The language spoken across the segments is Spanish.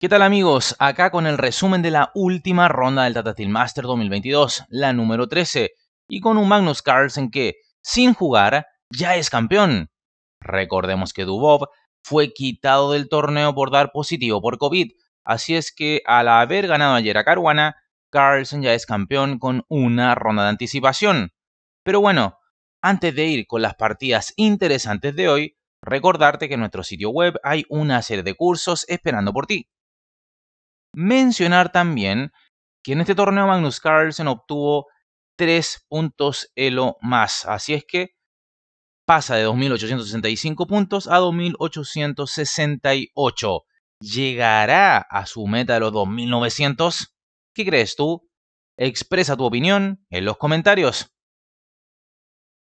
¿Qué tal amigos? Acá con el resumen de la última ronda del Tata Master 2022, la número 13, y con un Magnus Carlsen que, sin jugar, ya es campeón. Recordemos que Dubov fue quitado del torneo por dar positivo por COVID, así es que al haber ganado ayer a Caruana, Carlsen ya es campeón con una ronda de anticipación. Pero bueno, antes de ir con las partidas interesantes de hoy, recordarte que en nuestro sitio web hay una serie de cursos esperando por ti. Mencionar también que en este torneo Magnus Carlsen obtuvo 3 puntos ELO más, así es que pasa de 2.865 puntos a 2.868. ¿Llegará a su meta de los 2.900? ¿Qué crees tú? Expresa tu opinión en los comentarios.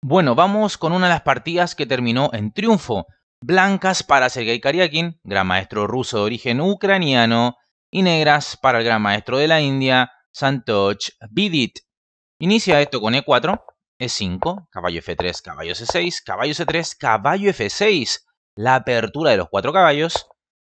Bueno, vamos con una de las partidas que terminó en triunfo. Blancas para Sergei Karyakin, gran maestro ruso de origen ucraniano, y negras para el gran maestro de la India, Santosh Bidit. Inicia esto con E4, E5, caballo F3, caballo C6, caballo C3, caballo F6. La apertura de los cuatro caballos.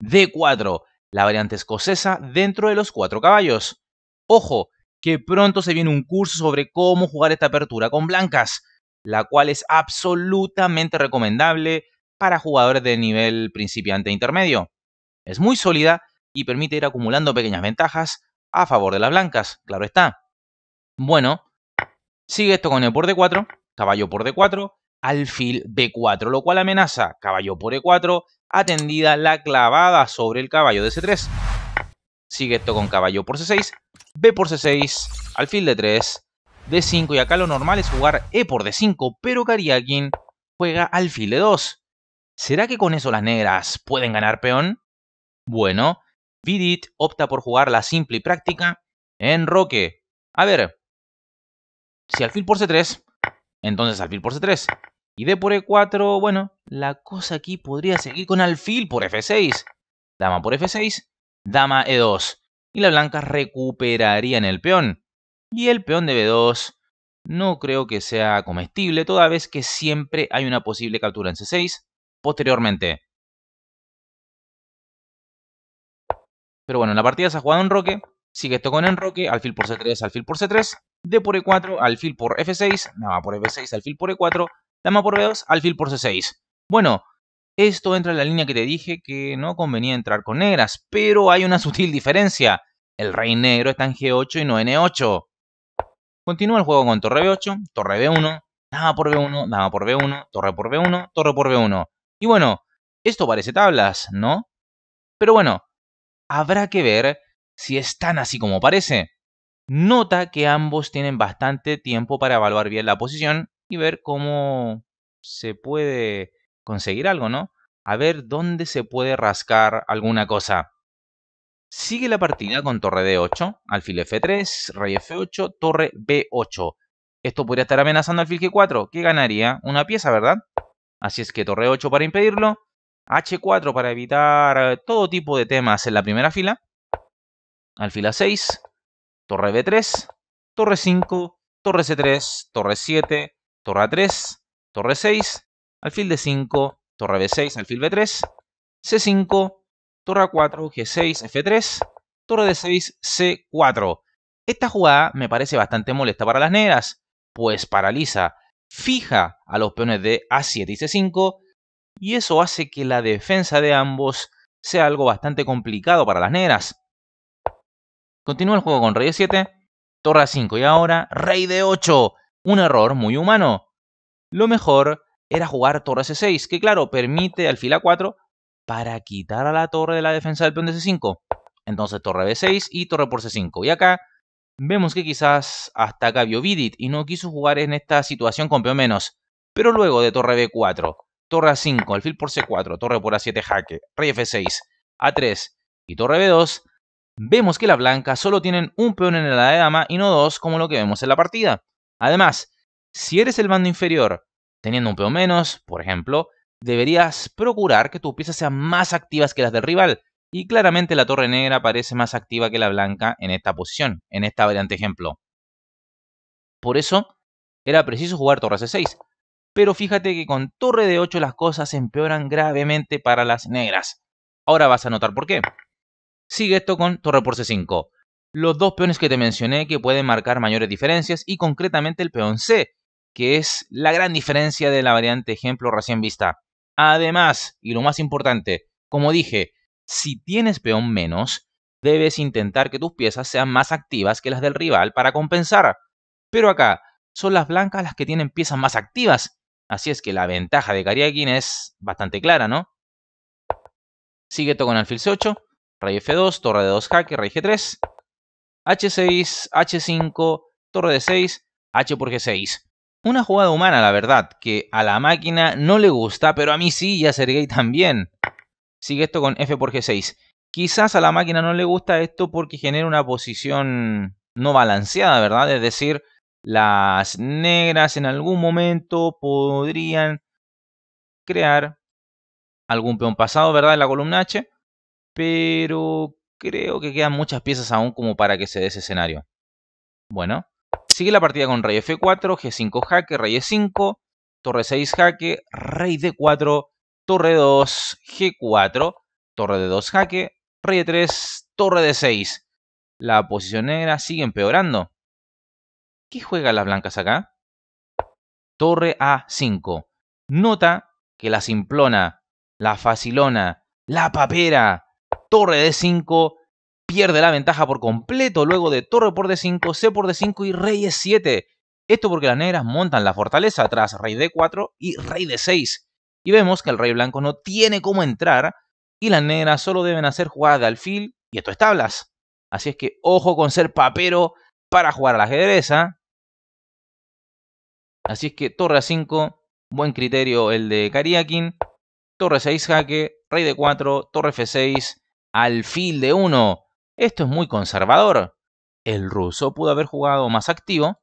D4, la variante escocesa dentro de los cuatro caballos. Ojo, que pronto se viene un curso sobre cómo jugar esta apertura con blancas, la cual es absolutamente recomendable para jugadores de nivel principiante e intermedio. Es muy sólida y permite ir acumulando pequeñas ventajas a favor de las blancas, claro está. Bueno, sigue esto con e por d4, caballo por d4, alfil b4, lo cual amenaza caballo por e4, atendida la clavada sobre el caballo de c3. Sigue esto con caballo por c6, b por c6, alfil d3, d5 y acá lo normal es jugar e por d5, pero Kariakin juega alfil d2. ¿Será que con eso las negras pueden ganar peón? Bueno, Vidit opta por jugar la simple y práctica en Roque. A ver, si alfil por c3, entonces alfil por c3. Y d por e4, bueno, la cosa aquí podría seguir con alfil por f6. Dama por f6, dama e2. Y la blanca recuperaría en el peón. Y el peón de b2 no creo que sea comestible, toda vez que siempre hay una posible captura en c6. Posteriormente, Pero bueno, la partida se ha jugado en roque. Sigue esto con en roque, alfil por c3, alfil por c3, d por e4, alfil por f6, dama por f6, alfil por e4, dama por b2, alfil por c6. Bueno, esto entra en la línea que te dije que no convenía entrar con negras, pero hay una sutil diferencia. El rey negro está en g8 y no en e8. Continúa el juego con torre b8, torre b1, nada por b1, dama por b1, torre por b1, torre por b1. Y bueno, esto parece tablas, ¿no? Pero bueno, Habrá que ver si es tan así como parece. Nota que ambos tienen bastante tiempo para evaluar bien la posición y ver cómo se puede conseguir algo, ¿no? A ver dónde se puede rascar alguna cosa. Sigue la partida con torre D8, alfil F3, rey F8, torre B8. Esto podría estar amenazando alfil G4, que ganaría una pieza, ¿verdad? Así es que torre 8 para impedirlo, H4 para evitar eh, todo tipo de temas en la primera fila. alfil a 6, torre B3, torre 5, torre C3, torre 7, torre 3 torre 6, alfil D5, torre B6, alfil B3, C5, torre A4, G6, F3, torre D6, C4. Esta jugada me parece bastante molesta para las negras, pues paraliza, fija a los peones de A7 y C5, y eso hace que la defensa de ambos sea algo bastante complicado para las negras. Continúa el juego con rey de 7, torre 5 y ahora rey de 8. Un error muy humano. Lo mejor era jugar torre c6, que claro, permite al fila 4 para quitar a la torre de la defensa del peón de c5. Entonces torre b6 y torre por c5. Y acá vemos que quizás hasta acá vio Vidit y no quiso jugar en esta situación con peón menos. Pero luego de torre b4 torre A5, alfil por C4, torre por A7 jaque, rey F6, A3 y torre B2, vemos que la blanca solo tienen un peón en la de dama y no dos como lo que vemos en la partida. Además, si eres el bando inferior, teniendo un peón menos, por ejemplo, deberías procurar que tus piezas sean más activas que las del rival, y claramente la torre negra parece más activa que la blanca en esta posición, en esta variante ejemplo. Por eso, era preciso jugar torre C6, pero fíjate que con torre de 8 las cosas empeoran gravemente para las negras. Ahora vas a notar por qué. Sigue esto con torre por C5. Los dos peones que te mencioné que pueden marcar mayores diferencias y concretamente el peón C, que es la gran diferencia de la variante ejemplo recién vista. Además, y lo más importante, como dije, si tienes peón menos, debes intentar que tus piezas sean más activas que las del rival para compensar. Pero acá, son las blancas las que tienen piezas más activas Así es que la ventaja de Kariakin es bastante clara, ¿no? Sigue esto con alfil C8, rey F2, torre de 2 jaque, rey G3, H6, H5, torre de 6, H por G6. Una jugada humana, la verdad, que a la máquina no le gusta, pero a mí sí y a Sergei también. Sigue esto con F por G6. Quizás a la máquina no le gusta esto porque genera una posición no balanceada, ¿verdad? Es decir, las negras en algún momento podrían crear algún peón pasado, ¿verdad? En la columna H. Pero creo que quedan muchas piezas aún como para que se dé ese escenario. Bueno, sigue la partida con rey F4, G5 jaque, rey E5, torre 6 jaque, rey D4, torre 2, G4, torre D2 jaque, rey E3, torre D6. La posición negra sigue empeorando. ¿Qué juegan las blancas acá? Torre A5. Nota que la simplona, la facilona, la papera, torre D5, pierde la ventaja por completo luego de torre por D5, C por D5 y rey E7. Esto porque las negras montan la fortaleza tras rey D4 y rey D6. Y vemos que el rey blanco no tiene cómo entrar y las negras solo deben hacer jugadas de alfil y esto es tablas. Así es que ojo con ser papero para jugar a la ajedrez. ¿ah? Así es que torre a 5, buen criterio el de Kariakin. Torre 6 jaque, rey de 4, torre F6, alfil de 1. Esto es muy conservador. El ruso pudo haber jugado más activo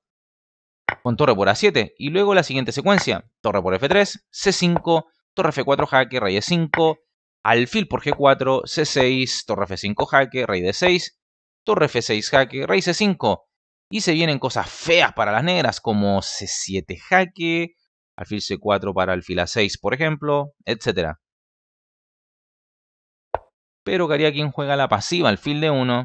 con torre por A7 y luego la siguiente secuencia, torre por F3, C5, torre F4 jaque, rey de 5 alfil por G4, C6, torre F5 jaque, rey de 6 torre F6 jaque, rey C5. Y se vienen cosas feas para las negras, como C7 jaque, alfil C4 para alfil A6, por ejemplo, etc. Pero quien juega la pasiva, alfil D1.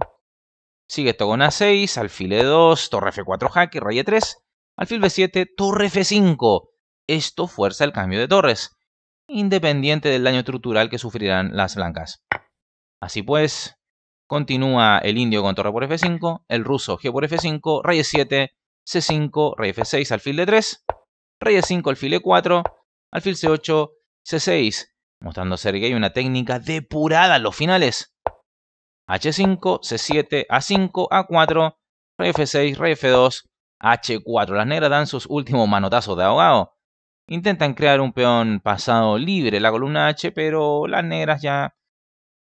Sigue esto con A6, alfil E2, torre F4 jaque, rey E3, alfil B7, torre F5. Esto fuerza el cambio de torres, independiente del daño estructural que sufrirán las blancas. Así pues, Continúa el indio con torre por F5, el ruso G por F5, rey E7, C5, rey F6, alfil D3, rey E5, alfil E4, alfil C8, C6, mostrando Sergei una técnica depurada en los finales. H5, C7, A5, A4, rey F6, rey F2, H4. Las negras dan sus últimos manotazos de ahogado. Intentan crear un peón pasado libre la columna H, pero las negras ya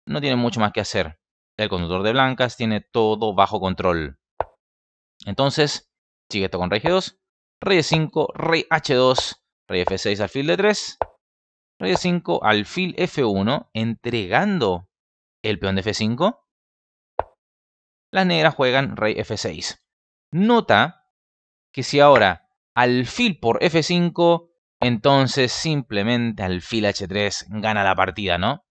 no tienen mucho más que hacer el conductor de blancas tiene todo bajo control. Entonces, sigue esto con rey G2, rey E5, rey H2, rey F6, alfil D3, rey E5, alfil F1, entregando el peón de F5. Las negras juegan rey F6. Nota que si ahora alfil por F5, entonces simplemente alfil H3 gana la partida, ¿no?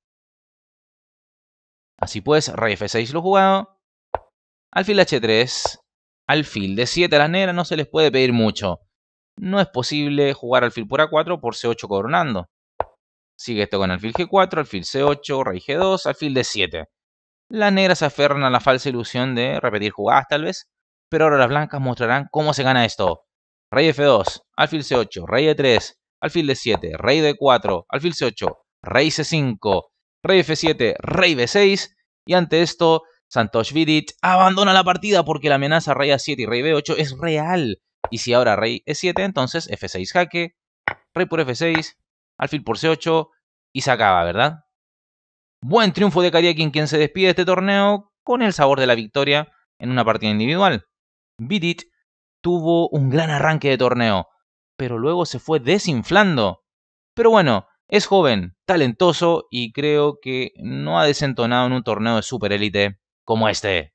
Así pues, rey f6 lo jugado. Alfil h3. Alfil de 7 a las negras no se les puede pedir mucho. No es posible jugar alfil por a4 por c8 coronando. Sigue esto con alfil g4, alfil c8, rey g2, alfil d7. Las negras se aferran a la falsa ilusión de repetir jugadas tal vez, pero ahora las blancas mostrarán cómo se gana esto. Rey f2, alfil c8, rey e3, alfil d7, rey d4, alfil c8, rey c5, rey F7, rey B6 y ante esto Santosh Vidit abandona la partida porque la amenaza rey A7 y rey B8 es real. Y si ahora rey E7, entonces F6 jaque, rey por F6, alfil por C8 y se acaba, ¿verdad? Buen triunfo de Kariakin quien se despide de este torneo con el sabor de la victoria en una partida individual. Vidit tuvo un gran arranque de torneo, pero luego se fue desinflando. Pero bueno, es joven, talentoso y creo que no ha desentonado en un torneo de superélite como este.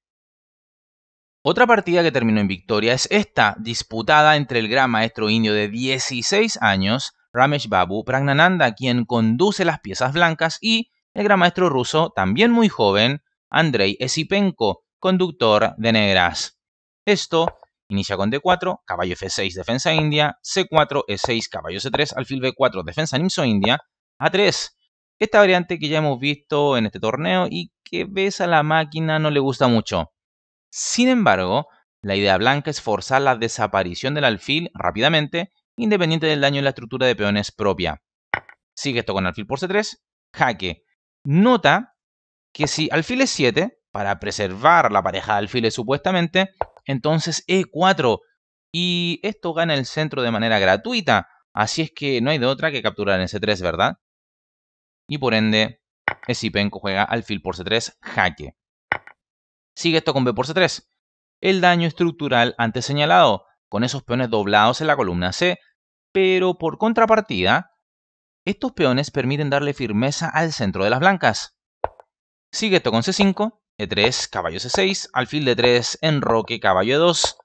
Otra partida que terminó en victoria es esta, disputada entre el gran maestro indio de 16 años, Ramesh Babu Pragnananda, quien conduce las piezas blancas, y el gran maestro ruso, también muy joven, Andrei Esipenko, conductor de negras. Esto Inicia con D4, caballo F6, defensa india, C4, E6, caballo C3, alfil B4, defensa nimso india, A3. Esta variante que ya hemos visto en este torneo y que ves a la máquina no le gusta mucho. Sin embargo, la idea blanca es forzar la desaparición del alfil rápidamente, independiente del daño en la estructura de peones propia. Sigue esto con alfil por C3, jaque. Nota que si alfil es 7, para preservar la pareja de alfiles supuestamente, entonces E4. Y esto gana el centro de manera gratuita, así es que no hay de otra que capturar en C3, ¿verdad? Y por ende, Esipenko juega alfil por C3, jaque. Sigue esto con B por C3. El daño estructural antes señalado, con esos peones doblados en la columna C, pero por contrapartida, estos peones permiten darle firmeza al centro de las blancas. Sigue esto con C5, e3, caballo C6, alfil D3, enroque, caballo E2,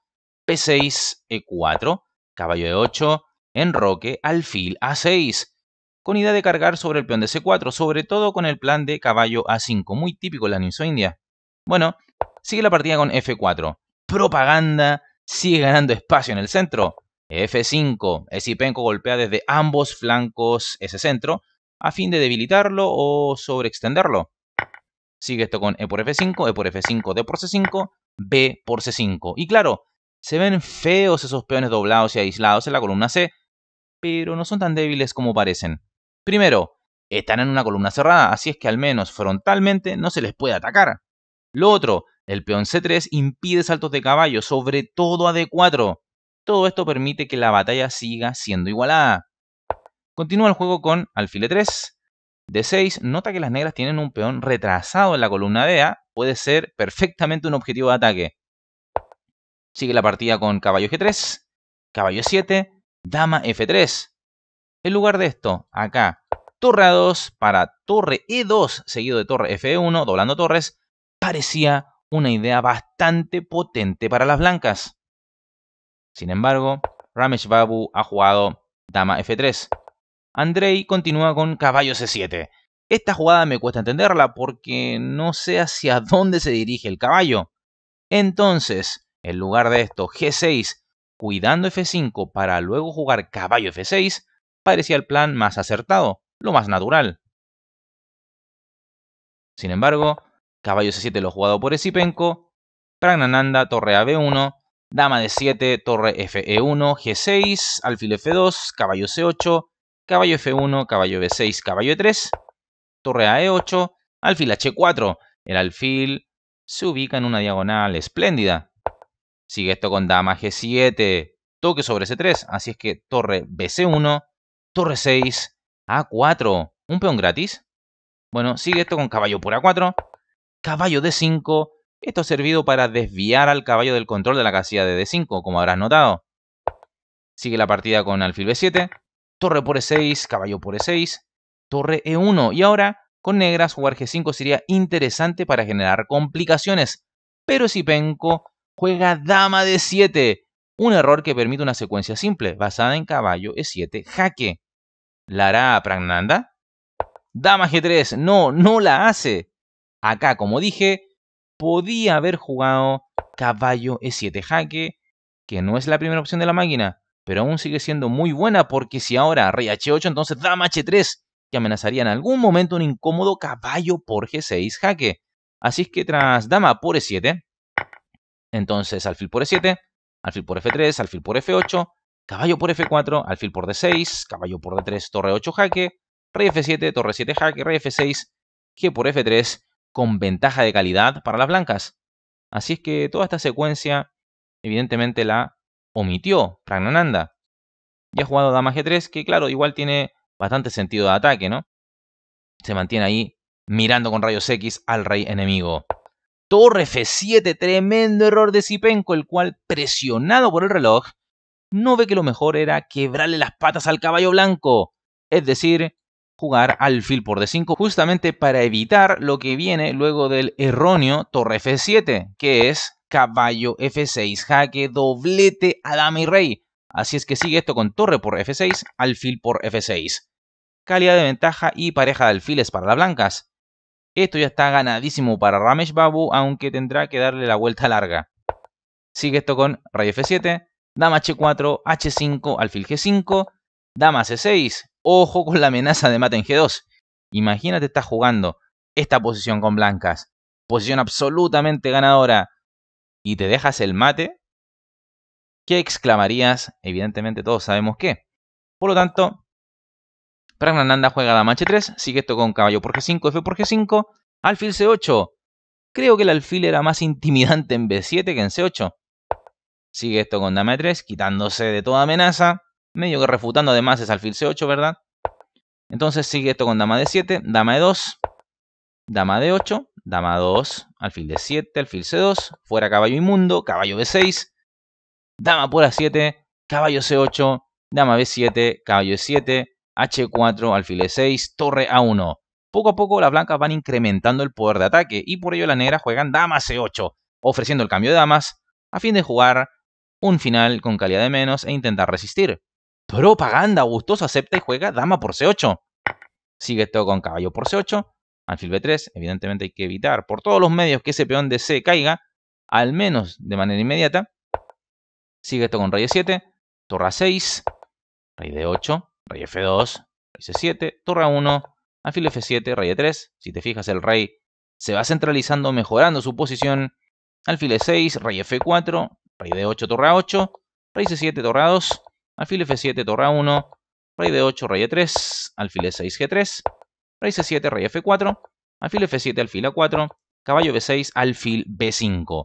P6, E4, caballo E8, enroque, alfil A6, con idea de cargar sobre el peón de C4, sobre todo con el plan de caballo A5, muy típico en la ninso India. Bueno, sigue la partida con F4, propaganda, sigue ganando espacio en el centro. F5, Esipenko golpea desde ambos flancos ese centro, a fin de debilitarlo o sobreextenderlo. Sigue esto con E por F5, E por F5, D por C5, B por C5. Y claro, se ven feos esos peones doblados y aislados en la columna C, pero no son tan débiles como parecen. Primero, están en una columna cerrada, así es que al menos frontalmente no se les puede atacar. Lo otro, el peón C3 impide saltos de caballo, sobre todo a D4. Todo esto permite que la batalla siga siendo igualada. Continúa el juego con alfil 3 D6, nota que las negras tienen un peón retrasado en la columna de A, puede ser perfectamente un objetivo de ataque. Sigue la partida con caballo G3, caballo 7, dama F3. En lugar de esto, acá, torre A2 para torre E2 seguido de torre F1, doblando torres, parecía una idea bastante potente para las blancas. Sin embargo, Ramesh Babu ha jugado dama F3, Andrei continúa con caballo C7. Esta jugada me cuesta entenderla porque no sé hacia dónde se dirige el caballo. Entonces, en lugar de esto, G6, cuidando F5 para luego jugar caballo F6, parecía el plan más acertado, lo más natural. Sin embargo, caballo C7 lo jugado por Esipenko, Pragnananda, torre a B1, dama D7, torre FE1, G6, alfil F2, caballo C8, caballo F1, caballo B6, caballo E3, torre a E8, alfil H4. El alfil se ubica en una diagonal espléndida. Sigue esto con dama G7, toque sobre C3, así es que torre BC1, torre 6, A4. ¿Un peón gratis? Bueno, sigue esto con caballo por A4, caballo D5. Esto ha servido para desviar al caballo del control de la casilla de D5, como habrás notado. Sigue la partida con alfil B7, torre por e6, caballo por e6, torre e1. Y ahora con negras jugar g5 sería interesante para generar complicaciones. Pero si Penco juega dama de 7, un error que permite una secuencia simple, basada en caballo e7, jaque. ¿La hará Pragnanda? Dama g3, no, no la hace. Acá, como dije, podía haber jugado caballo e7 jaque, que no es la primera opción de la máquina pero aún sigue siendo muy buena porque si ahora rey h8, entonces dama h3, que amenazaría en algún momento un incómodo caballo por g6 jaque. Así es que tras dama por e7, entonces alfil por e7, alfil por f3, alfil por f8, caballo por f4, alfil por d6, caballo por d3, torre 8 jaque, rey f7, torre 7 jaque, rey f6, g por f3, con ventaja de calidad para las blancas. Así es que toda esta secuencia, evidentemente la omitió Ragnaranda. Y ha jugado dama G3, que claro, igual tiene bastante sentido de ataque, ¿no? Se mantiene ahí mirando con rayos X al rey enemigo. Torre F7, tremendo error de Sipenko, el cual, presionado por el reloj, no ve que lo mejor era quebrarle las patas al caballo blanco. Es decir, jugar alfil por D5 justamente para evitar lo que viene luego del erróneo torre F7, que es caballo F6, jaque, doblete a dama y rey. Así es que sigue esto con torre por F6, alfil por F6. Calidad de ventaja y pareja de alfiles para las blancas. Esto ya está ganadísimo para Ramesh Babu, aunque tendrá que darle la vuelta larga. Sigue esto con rey F7, dama H4, H5, alfil G5, dama C6. Ojo con la amenaza de mate en G2. Imagínate estás jugando esta posición con blancas. Posición absolutamente ganadora y te dejas el mate, ¿qué exclamarías? Evidentemente todos sabemos qué. Por lo tanto, Pragnananda juega dama h3, sigue esto con caballo por g5, f por g5, alfil c8. Creo que el alfil era más intimidante en b7 que en c8. Sigue esto con dama e3, quitándose de toda amenaza, medio que refutando además es alfil c8, ¿verdad? Entonces sigue esto con dama d7, dama e2, dama d8, Dama 2, alfil de 7, alfil C2, fuera caballo inmundo, caballo B6, dama por A7, caballo C8, dama B7, caballo E7, H4, alfil E6, torre A1. Poco a poco las blancas van incrementando el poder de ataque y por ello las negras juegan dama C8, ofreciendo el cambio de damas a fin de jugar un final con calidad de menos e intentar resistir. Propaganda, Gustoso acepta y juega dama por C8. Sigue todo con caballo por C8, alfil b3, evidentemente hay que evitar por todos los medios que ese peón de c caiga, al menos de manera inmediata. Sigue esto con rey e7, torre a6, rey d8, rey f2, rey c7, torre a1, alfil f7, rey e3. Si te fijas, el rey se va centralizando, mejorando su posición. Alfil e6, rey f4, rey d8, torre a8, rey c7, torre 2 alfil f7, torre a1, rey d8, rey e3, alfil e6, g3, rey c7, rey f4, alfil f7, alfil a4, caballo b6, alfil b5.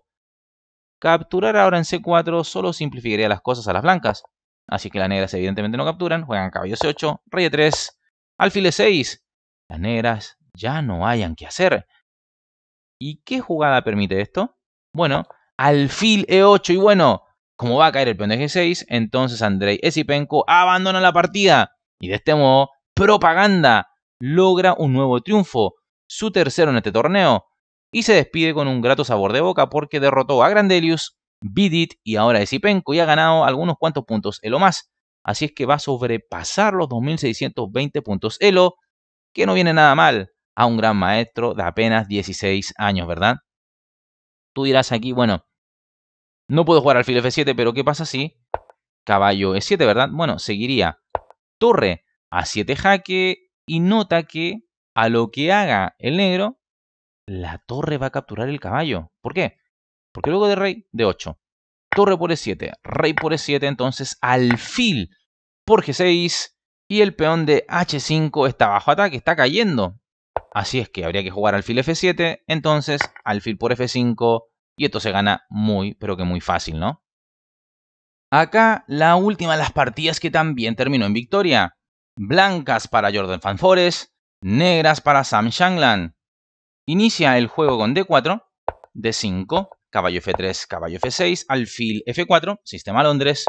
Capturar ahora en c4 solo simplificaría las cosas a las blancas, así que las negras evidentemente no capturan, juegan caballo c8, rey e3, alfil e6. Las negras ya no hayan que hacer. ¿Y qué jugada permite esto? Bueno, alfil e8 y bueno, como va a caer el peón de g6, entonces Andrei Esipenko abandona la partida y de este modo propaganda logra un nuevo triunfo, su tercero en este torneo, y se despide con un grato sabor de boca porque derrotó a Grandelius, Bidit y ahora Esipenko y ha ganado algunos cuantos puntos Elo más. Así es que va a sobrepasar los 2.620 puntos Elo, que no viene nada mal a un gran maestro de apenas 16 años, ¿verdad? Tú dirás aquí, bueno, no puedo jugar al F7, pero ¿qué pasa si caballo E7, ¿verdad? Bueno, seguiría torre A7 jaque, y nota que a lo que haga el negro, la torre va a capturar el caballo. ¿Por qué? Porque luego de rey, de 8. Torre por E7, rey por E7, entonces alfil por G6 y el peón de H5 está bajo ataque, está cayendo. Así es que habría que jugar alfil F7, entonces alfil por F5 y esto se gana muy, pero que muy fácil, ¿no? Acá la última de las partidas que también terminó en victoria blancas para Jordan Fanfores, negras para Sam Shanglan. Inicia el juego con D4, D5, caballo F3, caballo F6, alfil F4, sistema Londres,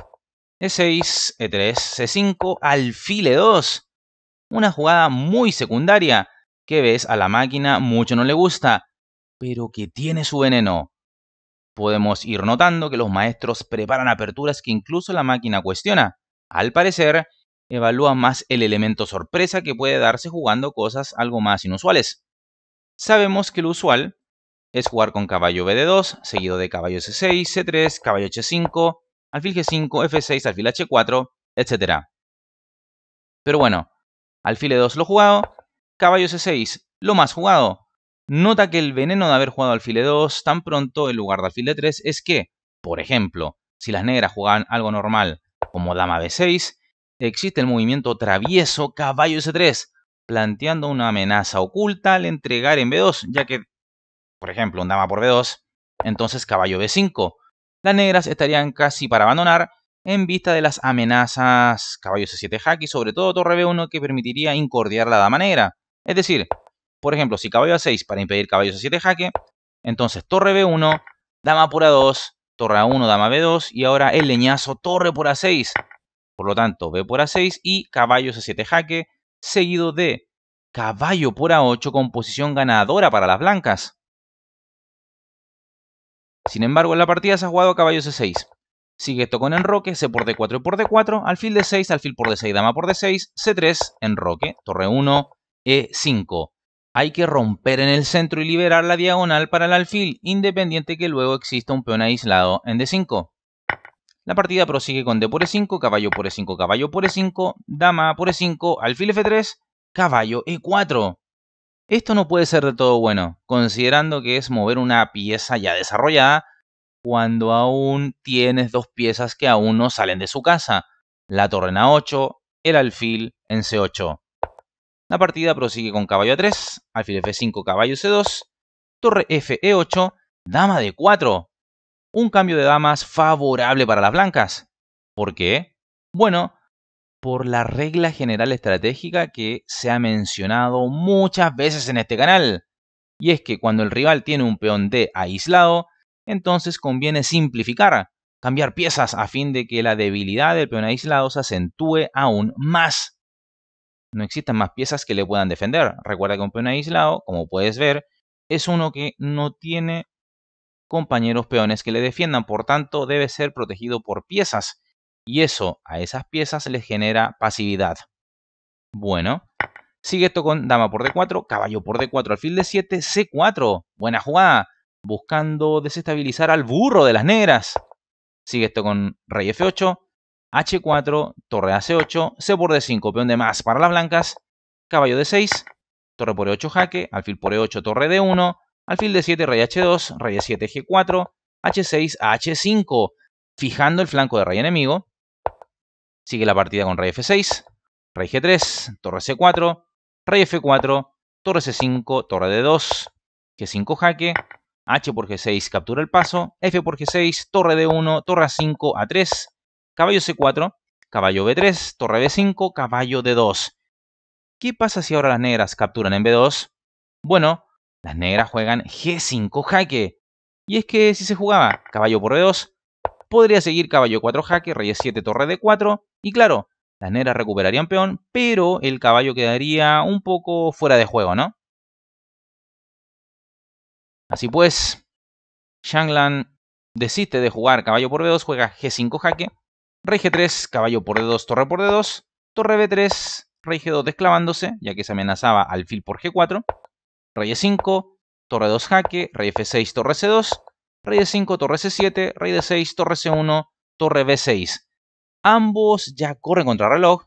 E6, E3, C5, alfil E2. Una jugada muy secundaria que ves a la máquina mucho no le gusta, pero que tiene su veneno. Podemos ir notando que los maestros preparan aperturas que incluso la máquina cuestiona. Al parecer, evalúa más el elemento sorpresa que puede darse jugando cosas algo más inusuales. Sabemos que lo usual es jugar con caballo BD2, seguido de caballo C6, C3, caballo H5, alfil G5, F6, alfil H4, etc. Pero bueno, alfil E2 lo jugado, caballo C6 lo más jugado. Nota que el veneno de haber jugado alfil E2 tan pronto en lugar de alfil e 3 es que, por ejemplo, si las negras jugaban algo normal como dama B6, existe el movimiento travieso caballo c 3 planteando una amenaza oculta al entregar en B2, ya que, por ejemplo, un dama por B2, entonces caballo B5. Las negras estarían casi para abandonar en vista de las amenazas caballo C7 jaque y sobre todo torre B1 que permitiría incordiar la dama negra. Es decir, por ejemplo, si caballo A6 para impedir caballo C7 jaque, entonces torre B1, dama por A2, torre A1, dama B2 y ahora el leñazo torre por A6 por lo tanto, B por A6 y caballo C7 jaque, seguido de caballo por A8 con posición ganadora para las blancas. Sin embargo, en la partida se ha jugado caballo C6. Sigue esto con enroque, C por D4 y por D4, alfil D6, alfil por D6, dama por D6, C3, enroque, torre 1, E5. Hay que romper en el centro y liberar la diagonal para el alfil, independiente que luego exista un peón aislado en D5. La partida prosigue con d por e5, caballo por e5, caballo por e5, dama por e5, alfil f3, caballo e4. Esto no puede ser de todo bueno, considerando que es mover una pieza ya desarrollada cuando aún tienes dos piezas que aún no salen de su casa, la torre en a8, el alfil en c8. La partida prosigue con caballo a3, alfil f5, caballo c2, torre f e8, dama d4 un cambio de damas favorable para las blancas. ¿Por qué? Bueno, por la regla general estratégica que se ha mencionado muchas veces en este canal. Y es que cuando el rival tiene un peón D aislado, entonces conviene simplificar, cambiar piezas a fin de que la debilidad del peón aislado se acentúe aún más. No existan más piezas que le puedan defender. Recuerda que un peón aislado, como puedes ver, es uno que no tiene compañeros peones que le defiendan, por tanto debe ser protegido por piezas y eso a esas piezas les genera pasividad. Bueno, sigue esto con dama por d4, caballo por d4, alfil de 7 c4, buena jugada, buscando desestabilizar al burro de las negras. Sigue esto con rey f8, h4, torre ac8, c por d5, peón de más para las blancas, caballo de 6 torre por e8 jaque, alfil por e8, torre d1, alfil de 7, rey h2, rey 7 g4, h6 h5, fijando el flanco de rey enemigo. Sigue la partida con rey f6, rey g3, torre c4, rey f4, torre c5, torre d2, g5 jaque, h por g6 captura el paso, f por g6, torre d1, torre a5, a3, caballo c4, caballo b3, torre b5, caballo d2. ¿Qué pasa si ahora las negras capturan en b2? Bueno, las negras juegan G5 jaque. Y es que si se jugaba caballo por B2, podría seguir caballo 4 jaque, rey 7 torre D4. Y claro, las negras recuperarían peón, pero el caballo quedaría un poco fuera de juego, ¿no? Así pues, Shanglan desiste de jugar caballo por B2, juega G5 jaque, rey G3, caballo por D2, torre por D2, torre B3, rey G2 desclavándose, ya que se amenazaba al alfil por G4, rey e5, torre 2 jaque, rey f6, torre c2, rey e5, torre c7, rey d6, torre c1, torre b6. Ambos ya corren contra reloj,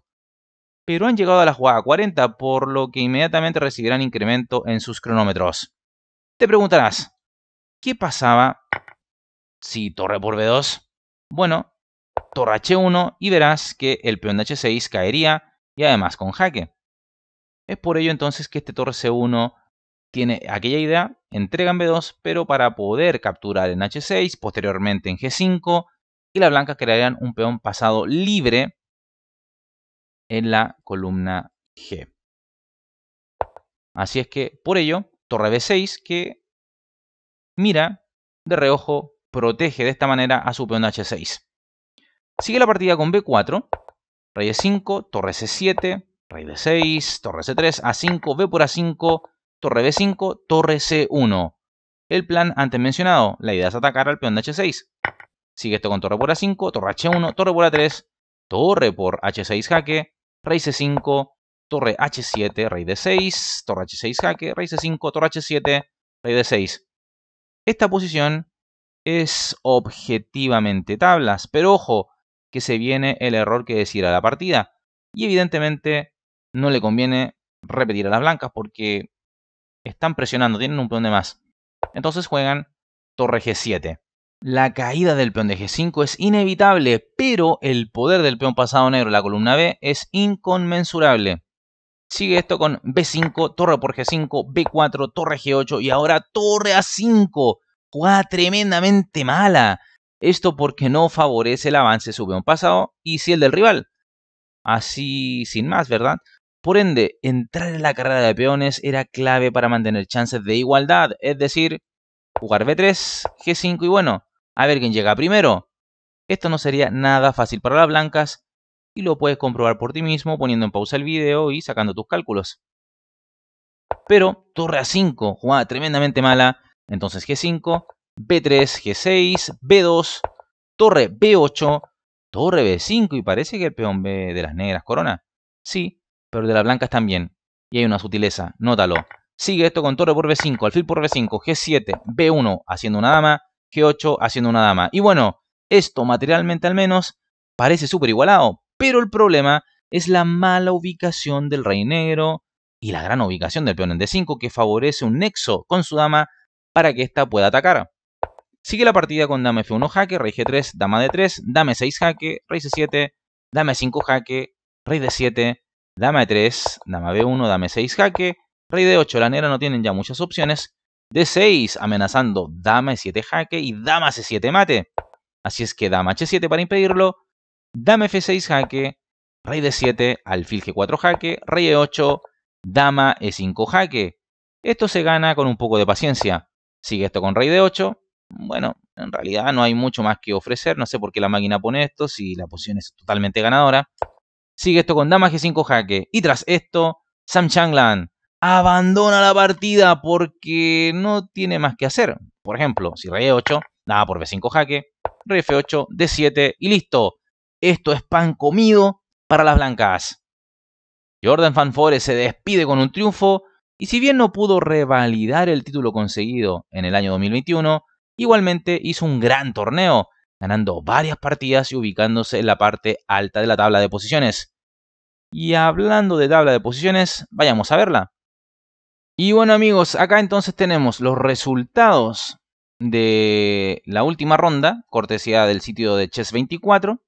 pero han llegado a la jugada 40, por lo que inmediatamente recibirán incremento en sus cronómetros. Te preguntarás, ¿qué pasaba si torre por b2? Bueno, torre h1 y verás que el peón de h6 caería y además con jaque. Es por ello entonces que este torre c1 tiene aquella idea, entrega en B2, pero para poder capturar en H6, posteriormente en G5, y las blancas crearían un peón pasado libre en la columna G. Así es que, por ello, torre B6 que mira de reojo, protege de esta manera a su peón H6. Sigue la partida con B4, rey E5, torre C7, rey d 6 torre C3, A5, B por A5, torre b5, torre c1. El plan antes mencionado, la idea es atacar al peón de h6. Sigue esto con torre por a5, torre h1, torre por a3, torre por h6 jaque, rey c5, torre h7, rey d6, torre h6 jaque, rey c5, torre h7, rey d6. Esta posición es objetivamente tablas, pero ojo que se viene el error que decir la partida. Y evidentemente no le conviene repetir a las blancas porque están presionando, tienen un peón de más. Entonces juegan torre G7. La caída del peón de G5 es inevitable, pero el poder del peón pasado negro, en la columna B, es inconmensurable. Sigue esto con B5, torre por G5, B4, torre G8 y ahora torre A5. Jugada tremendamente mala. Esto porque no favorece el avance de su peón pasado y si el del rival. Así sin más, ¿verdad? Por ende, entrar en la carrera de peones era clave para mantener chances de igualdad, es decir, jugar B3, G5 y bueno, a ver quién llega primero. Esto no sería nada fácil para las blancas y lo puedes comprobar por ti mismo poniendo en pausa el video y sacando tus cálculos. Pero torre A5, jugada tremendamente mala, entonces G5, B3, G6, B2, torre B8, torre B5 y parece que el peón B de las negras corona. Sí, pero el de blanca blancas también. Y hay una sutileza, nótalo. Sigue esto con torre por B5, alfil por B5, G7, B1 haciendo una dama, G8 haciendo una dama. Y bueno, esto materialmente al menos parece súper igualado, pero el problema es la mala ubicación del rey negro y la gran ubicación del peón en D5 que favorece un nexo con su dama para que ésta pueda atacar. Sigue la partida con dame F1 jaque, rey G3, dama D3, dame 6 jaque, rey C7, dame 5 jaque, rey D7, dama e3, dama b1, dame e6 jaque, rey d8, la negra no tienen ya muchas opciones, d6 amenazando dama e7 jaque y dama c7 mate. Así es que dama h7 para impedirlo, dama f6 jaque, rey d7, alfil g4 jaque, rey e8, dama e5 jaque. Esto se gana con un poco de paciencia. Sigue esto con rey d8. Bueno, en realidad no hay mucho más que ofrecer. No sé por qué la máquina pone esto, si la posición es totalmente ganadora. Sigue esto con dama G5 jaque. Y tras esto, Sam Changlan abandona la partida porque no tiene más que hacer. Por ejemplo, si rey E8, nada por B5 jaque, rey F8, D7 y listo. Esto es pan comido para las blancas. Jordan Fanfore se despide con un triunfo y si bien no pudo revalidar el título conseguido en el año 2021, igualmente hizo un gran torneo, ganando varias partidas y ubicándose en la parte alta de la tabla de posiciones. Y hablando de tabla de posiciones, vayamos a verla. Y bueno amigos, acá entonces tenemos los resultados de la última ronda, cortesía del sitio de Chess24.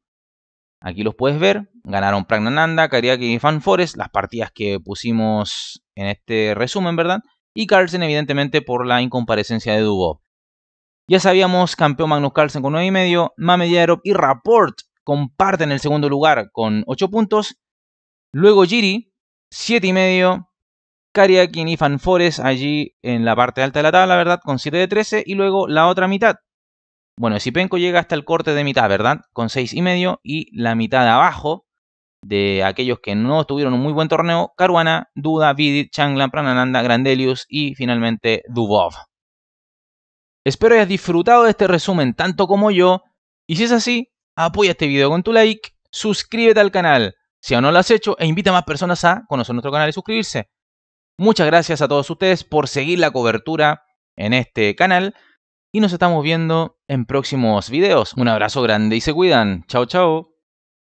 Aquí los puedes ver. Ganaron Pragnananda, Kariaki y Fanfores, las partidas que pusimos en este resumen, ¿verdad? Y Carlsen, evidentemente, por la incomparecencia de Dubov. Ya sabíamos, campeón Magnus Carlsen con 9,5, medio, Aerop y Rapport comparten el segundo lugar con 8 puntos Luego Giri, 7 y medio. Kariakin y Fanfores allí en la parte alta de la tabla, ¿verdad? Con 7 de 13. Y luego la otra mitad. Bueno, Sipenko llega hasta el corte de mitad, ¿verdad? Con 6 y medio. Y la mitad de abajo de aquellos que no tuvieron un muy buen torneo. Caruana, Duda, Vidit, Changlan, Pranananda, Grandelius y finalmente Dubov. Espero hayas disfrutado de este resumen tanto como yo. Y si es así, apoya este video con tu like, suscríbete al canal si aún no lo has hecho, e invita a más personas a conocer nuestro canal y suscribirse. Muchas gracias a todos ustedes por seguir la cobertura en este canal y nos estamos viendo en próximos videos. Un abrazo grande y se cuidan. Chao, chao.